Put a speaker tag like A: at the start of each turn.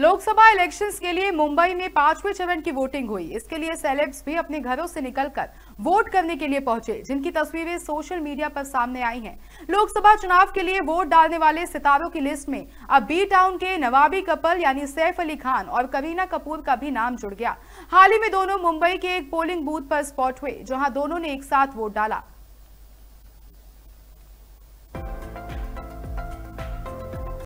A: Lok Sabha elections के लिए मुंबई में पांचवें चरण की वोटिंग हुई इसके लिए सेलेब्स भी अपने घरों से निकलकर वोट करने के लिए पहुंचे जिनकी तस्वीरें सोशल मीडिया पर सामने आई हैं लोकसभा चुनाव के लिए वोट डालने वाले सितारों की लिस्ट में अब बी टाउन के नवाबी कपल यानी सैफ अली खान और करीना कपूर का भी नाम जुड़ गया हाल ही में दोनों मुंबई के एक पोलिंग बूथ पर स्पॉट हुए जहाँ दोनों ने एक साथ वोट डाला